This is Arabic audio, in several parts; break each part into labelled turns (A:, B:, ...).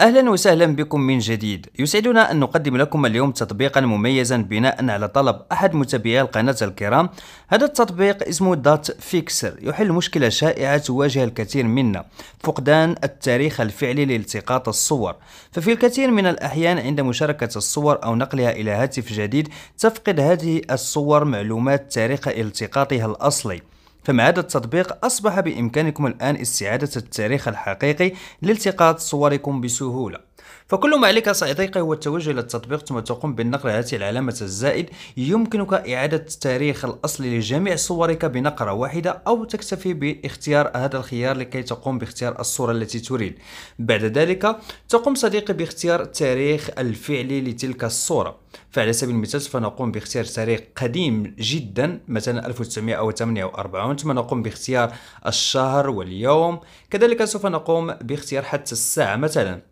A: اهلا وسهلا بكم من جديد يسعدنا ان نقدم لكم اليوم تطبيقا مميزا بناء على طلب احد متابعي القناه الكرام هذا التطبيق اسمه دات فيكسر يحل مشكله شائعه تواجه الكثير منا فقدان التاريخ الفعلي لالتقاط الصور ففي الكثير من الاحيان عند مشاركه الصور او نقلها الى هاتف جديد تفقد هذه الصور معلومات تاريخ التقاطها الاصلي فمع هذا التطبيق أصبح بإمكانكم الآن استعادة التاريخ الحقيقي لالتقاط صوركم بسهولة فكل ما عليك صديقي هو التوجه الى التطبيق ثم تقوم بالنقر هذه العلامة الزائد يمكنك إعادة التاريخ الأصلي لجميع صورك بنقرة واحدة أو تكتفي باختيار هذا الخيار لكي تقوم باختيار الصورة التي تريد بعد ذلك تقوم صديقي باختيار التاريخ الفعلي لتلك الصورة فعلى سبيل المثال سوف نقوم باختيار تاريخ قديم جدا مثلا 1948 ثم نقوم باختيار الشهر واليوم كذلك سوف نقوم باختيار حتى الساعة مثلا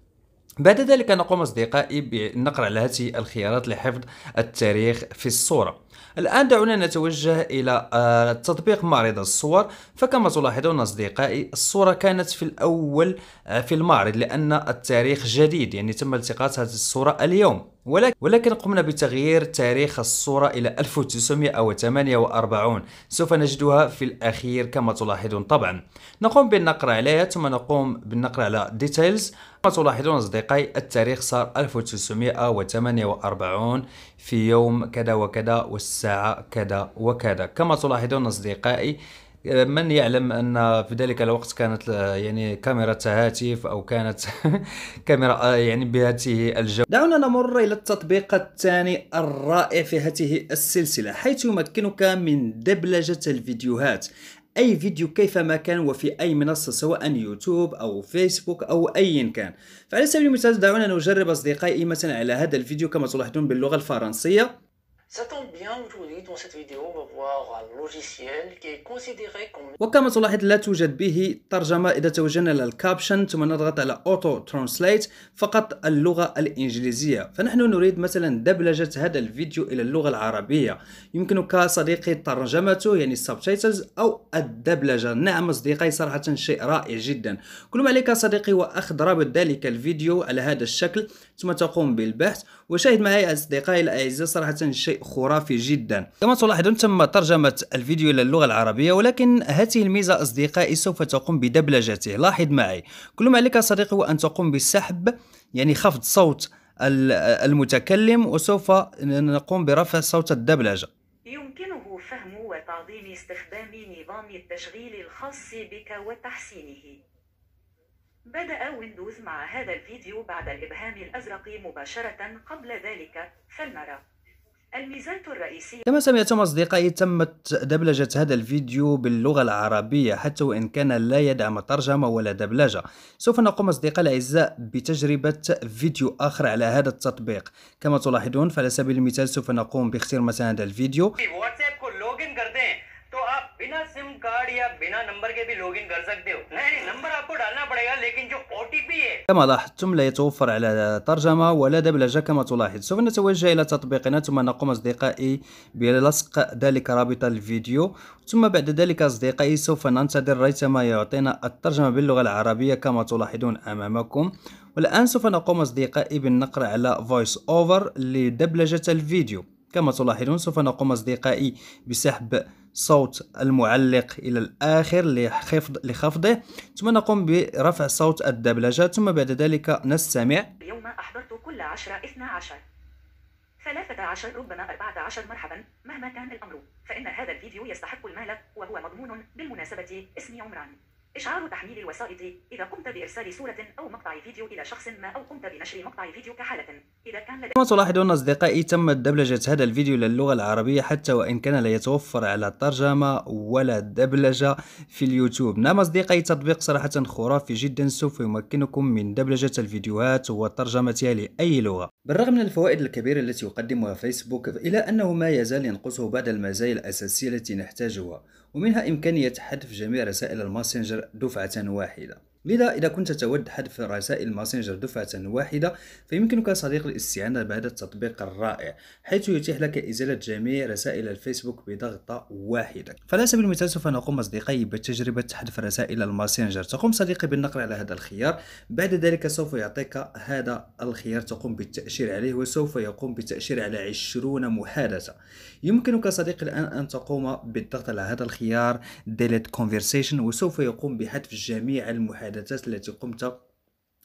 A: بعد ذلك نقوم أصدقائي بالنقر على هذه الخيارات لحفظ التاريخ في الصورة الآن دعونا نتوجه إلى آه، تطبيق معرض الصور فكما تلاحظون أصدقائي الصورة كانت في الأول آه، في المعرض لأن التاريخ جديد يعني تم التقاط هذه الصورة اليوم ولكن قمنا بتغيير تاريخ الصورة إلى 1948 سوف نجدها في الأخير كما تلاحظون طبعا نقوم بالنقر عليها ثم نقوم بالنقر على ديتيلز كما تلاحظون أصدقائي التاريخ صار 1948 في يوم كذا وكذا والساعة كذا وكذا كما تلاحظون أصدقائي من يعلم ان في ذلك الوقت كانت يعني كاميرا هاتف او كانت كاميرا يعني بهذه الجودة دعونا نمر الى التطبيق الثاني الرائع في هذه السلسلة حيث يمكنك من دبلجة الفيديوهات اي فيديو كيفما كان وفي اي منصه سواء يوتيوب او فيسبوك او ايا كان فعلى سبيل المثال دعونا نجرب اصدقائي مثلا على هذا الفيديو كما تلاحظون باللغه الفرنسيه Ça tombe bien aujourd'hui dans cette vidéo on va voir un logiciel qui est considéré comme وكما تلاحظ لا توجد به ترجمة إذا توجهنا للكابشن ثم نضغط على أوتو ترانسليت فقط اللغة الإنجليزية فنحن نريد مثلا دبلجة هذا الفيديو إلى اللغة العربية يمكنك صديقي ترجمته يعني السبتايتلز أو الدبلجة نعم أصدقائي صراحة شيء رائع جدا كل ما عليك صديقي هو أخذ رابط ذلك الفيديو على هذا الشكل ثم تقوم بالبحث وشاهد معي أصدقائي الأعزاء صراحة شيء خرافي جدا كما تلاحظون تم ترجمة الفيديو إلى اللغة العربية ولكن هذه الميزة أصدقائي سوف تقوم بدبلجته لاحظ معي كل ما عليك صديقي هو أن تقوم بالسحب يعني خفض صوت المتكلم وسوف نقوم برفع صوت الدبلجة يمكنه فهم وتعظيم استخدام نظام التشغيل الخاص بك وتحسينه بدأ ويندوز مع هذا الفيديو بعد الإبهام الأزرق مباشرة قبل ذلك فلنرى الميزات الرئيسية كما سمعتم أصدقائي تمت دبلجة هذا الفيديو باللغة العربية حتى وإن كان لا يدعم ترجمة ولا دبلجة سوف نقوم أصدقائي الأعزاء بتجربة فيديو آخر على هذا التطبيق كما تلاحظون فعلى سبيل المثال سوف نقوم باختير مثلا هذا الفيديو card या बिना नंबर के भी लॉगिन कर सकते हो नहीं नंबर आपको डालना पड़ेगा लेकिन जो ओटीपी है كما لاحظتم لا يتوفر على ترجمة ولا دبلجة كما تلاحظ سوف نتوجه إلى تطبيقنا ثم نقوم أصدقائي بلصق ذلك رابط الفيديو ثم بعد ذلك أصدقائي سوف ننتظر ريثما يعطينا الترجمة باللغة العربية كما تلاحظون أمامكم والآن سوف نقوم أصدقائي بالنقر على فويس أوفر لدبلجة الفيديو كما تلاحظون سوف نقوم أصدقائي بسحب صوت المعلق الى الاخر لخفض لخفضه ثم نقوم برفع صوت الدبلجه ثم بعد ذلك نستمع اليوم احضرت كل 10 12 13 ربما 14 مرحبا مهما كان الامر فان هذا الفيديو يستحق المال وهو مضمون بالمناسبه اسمي عمران إشعار تحميل الوسائط إذا قمت بإرسال صورة أو مقطع فيديو إلى شخص ما أو قمت بنشر مقطع فيديو كحالة إذا كان لديك كما تلاحظون أصدقائي تمت دبلجة هذا الفيديو إلى اللغة العربية حتى وإن كان لا يتوفر على الترجمة ولا الدبلجة في اليوتيوب نعم أصدقائي تطبيق صراحة خرافي جدا سوف يمكنكم من دبلجة الفيديوهات وترجمتها لأي لغة بالرغم من الفوائد الكبيرة التي يقدمها فيسبوك إلا أنه ما يزال ينقصه بعض المزايا الأساسية التي نحتاجها ومنها إمكانية حذف جميع رسائل الماسنجر دفعة واحدة لذا إذا كنت تود حذف رسائل الماسنجر دفعة واحدة فيمكنك صديق الاستعانة بهذا التطبيق الرائع حيث يتيح لك إزالة جميع رسائل الفيسبوك بضغطة واحدة فلا سبيل المثال سوف نقوم أصدقائي بتجربة حذف رسائل الماسنجر تقوم صديقي بالنقر على هذا الخيار بعد ذلك سوف يعطيك هذا الخيار تقوم بالتأشير عليه وسوف يقوم بالتأشير على 20 محادثة يمكنك صديقي الآن أن تقوم بالضغط على هذا الخيار delete conversation وسوف يقوم بحذف جميع المحادثات الحدثات التي قمت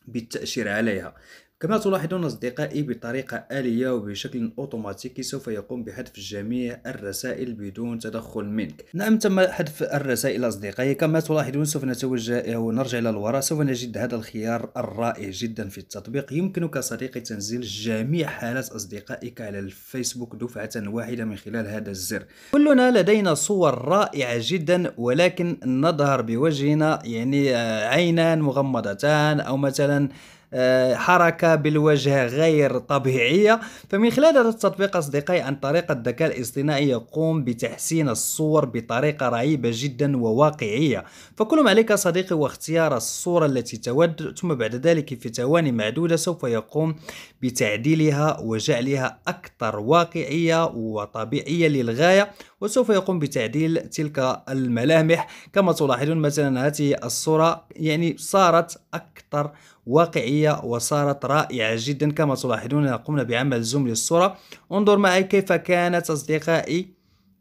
A: بالتأشير عليها كما تلاحظون أصدقائي بطريقة آلية وبشكل أوتوماتيكي سوف يقوم بحذف جميع الرسائل بدون تدخل منك نعم تم حذف الرسائل أصدقائي كما تلاحظون سوف نتوجه ونرجع إلى الوراء سوف نجد هذا الخيار الرائع جدا في التطبيق يمكنك صديقي تنزيل جميع حالات أصدقائك على الفيسبوك دفعة واحدة من خلال هذا الزر كلنا لدينا صور رائعة جدا ولكن نظهر بوجهنا يعني آه، عينان مغمضتان أو مثلا آه، حركه بالوجه غير طبيعيه فمن خلال هذا التطبيق اصدقائي عن طريق الذكاء الاصطناعي يقوم بتحسين الصور بطريقه رهيبه جدا وواقعيه فكل ما عليك صديقي هو اختيار الصوره التي تود ثم بعد ذلك في ثواني معدوده سوف يقوم بتعديلها وجعلها اكثر واقعيه وطبيعيه للغايه وسوف يقوم بتعديل تلك الملامح كما تلاحظون مثلا هذه الصورة يعني صارت أكثر واقعية وصارت رائعة جدا كما تلاحظون قمنا بعمل زوم للصورة انظر معي كيف كانت أصدقائي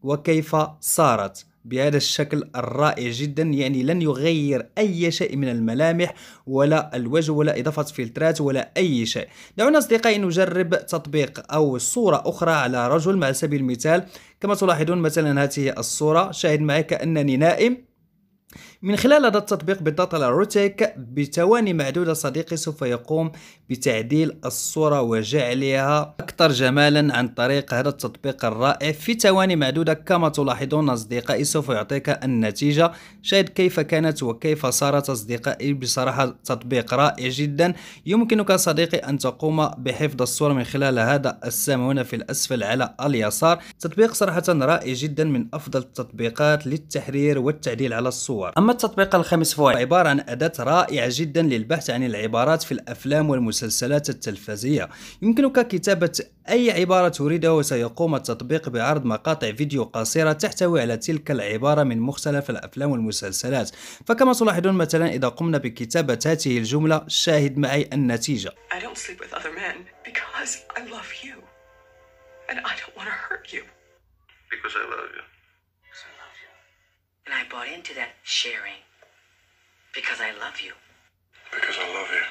A: وكيف صارت بهذا الشكل الرائع جدا يعني لن يغير أي شيء من الملامح ولا الوجه ولا إضافة فلترات ولا أي شيء دعونا أصدقائي نجرب تطبيق أو صورة أخرى على رجل على سبيل المثال كما تلاحظون مثلا هذه الصورة شاهد معي كأنني نائم من خلال هذا التطبيق على روتيك بثواني معدودة صديقي سوف يقوم بتعديل الصورة وجعلها أكثر جمالا عن طريق هذا التطبيق الرائع في ثواني معدودة كما تلاحظون أصدقائي سوف يعطيك النتيجة شاهد كيف كانت وكيف صارت أصدقائي بصراحة تطبيق رائع جدا يمكنك صديقي أن تقوم بحفظ الصورة من خلال هذا السهم هنا في الأسفل على اليسار تطبيق صراحة رائع جدا من أفضل التطبيقات للتحرير والتعديل على الصور أما التطبيق الخامس فهو عبارة عن أداة رائعة جدا للبحث عن العبارات في الأفلام والمسلسلات التلفزية يمكنك كتابة أي عبارة تريدها وسيقوم التطبيق بعرض مقاطع فيديو قصيرة تحتوي على تلك العبارة من مختلف الأفلام والمسلسلات فكما تلاحظون مثلا إذا قمنا بكتابة هذه الجملة شاهد معي النتيجة because I love you And I bought into that sharing. Because I love you. Because I love you.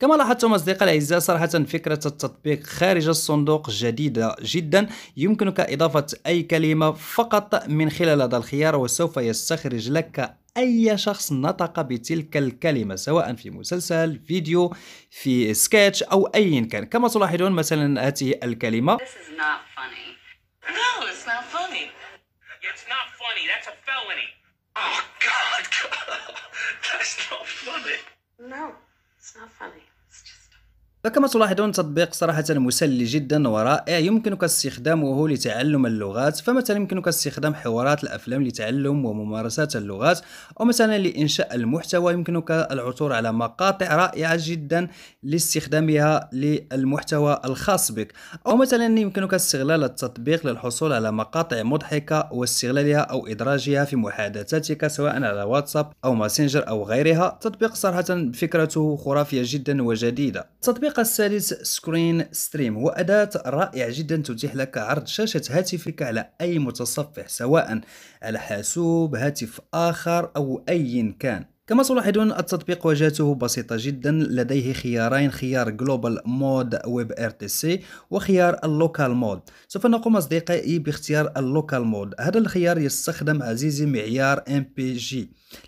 A: كما لاحظتم أصدقاء الأعزاء صراحة فكرة التطبيق خارج الصندوق جديدة جدا يمكنك إضافة أي كلمة فقط من خلال هذا الخيار وسوف يستخرج لك أي شخص نطق بتلك الكلمة سواء في مسلسل فيديو في سكتش أو أي كان كما تلاحظون مثلا هذه الكلمة This is not funny. No, Oh, God. God. That's not funny. No, it's not funny. فكما تلاحظون تطبيق صراحة مسلي جدا ورائع يمكنك استخدامه لتعلم اللغات فمثلا يمكنك استخدام حوارات الأفلام لتعلم وممارسات اللغات أو مثلا لإنشاء المحتوى يمكنك العثور على مقاطع رائعة جدا لاستخدامها للمحتوى الخاص بك أو مثلا يمكنك استغلال التطبيق للحصول على مقاطع مضحكة واستغلالها أو إدراجها في محادثاتك سواء على واتساب أو ماسنجر أو غيرها تطبيق صراحة فكرته خرافية جدا وجديدة تطبيق الطريقة الثالث سكرين ستريم هو أداة رائعة جدا تتيح لك عرض شاشة هاتفك على أي متصفح سواء على حاسوب هاتف آخر أو أي كان كما تلاحظون التطبيق واجهته بسيطة جدا لديه خيارين خيار Global Mode ويب ار تي سي وخيار Local Mode سوف نقوم أصدقائي باختيار Local Mode هذا الخيار يستخدم عزيزي معيار MPG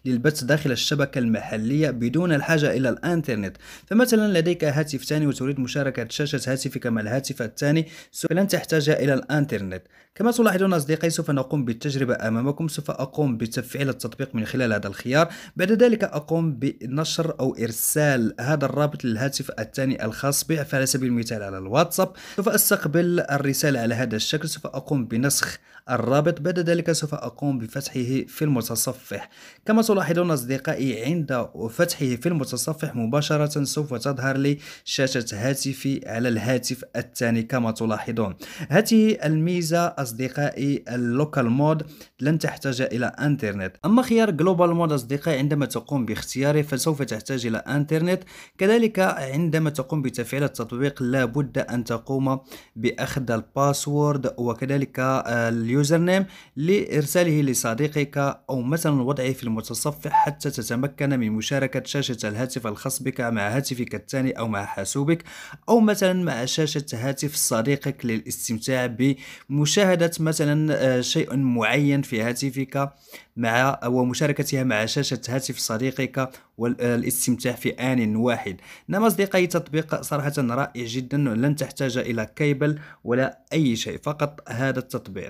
A: للبث داخل الشبكة المحلية بدون الحاجة إلى الإنترنت فمثلا لديك هاتف ثاني وتريد مشاركة شاشة هاتفك مع الهاتف الثاني فلن تحتاج إلى الإنترنت كما تلاحظون أصدقائي سوف نقوم بالتجربة أمامكم سوف أقوم بتفعيل التطبيق من خلال هذا الخيار بعد ذلك كذلك أقوم بنشر أو إرسال هذا الرابط للهاتف الثاني الخاص به فعلى سبيل المثال على الواتساب سوف أستقبل الرسالة على هذا الشكل سوف أقوم بنسخ الرابط بعد ذلك سوف أقوم بفتحه في المتصفح كما تلاحظون أصدقائي عند فتحه في المتصفح مباشرة سوف تظهر لي شاشة هاتفي على الهاتف الثاني كما تلاحظون هذه الميزة أصدقائي اللوكال مود لن تحتاج إلى انترنت أما خيار جلوبال مود أصدقائي عندما تقوم باختياره فسوف تحتاج إلى انترنت كذلك عندما تقوم بتفعيل التطبيق لابد أن تقوم بأخذ الباسورد وكذلك آه، اليوم اليوزر نيم لإرساله لصديقك أو مثلا وضعه في المتصفح حتى تتمكن من مشاركة شاشة الهاتف الخاص بك مع هاتفك الثاني أو مع حاسوبك أو مثلا مع شاشة هاتف صديقك للاستمتاع بمشاهدة مثلا آه، شيء معين في هاتفك مع ومشاركتها مع شاشة هاتف صديقك والاستمتاع في آن واحد نعم أصدقائي تطبيق صراحة رائع جدا لن تحتاج إلى كيبل ولا أي شيء فقط هذا التطبيق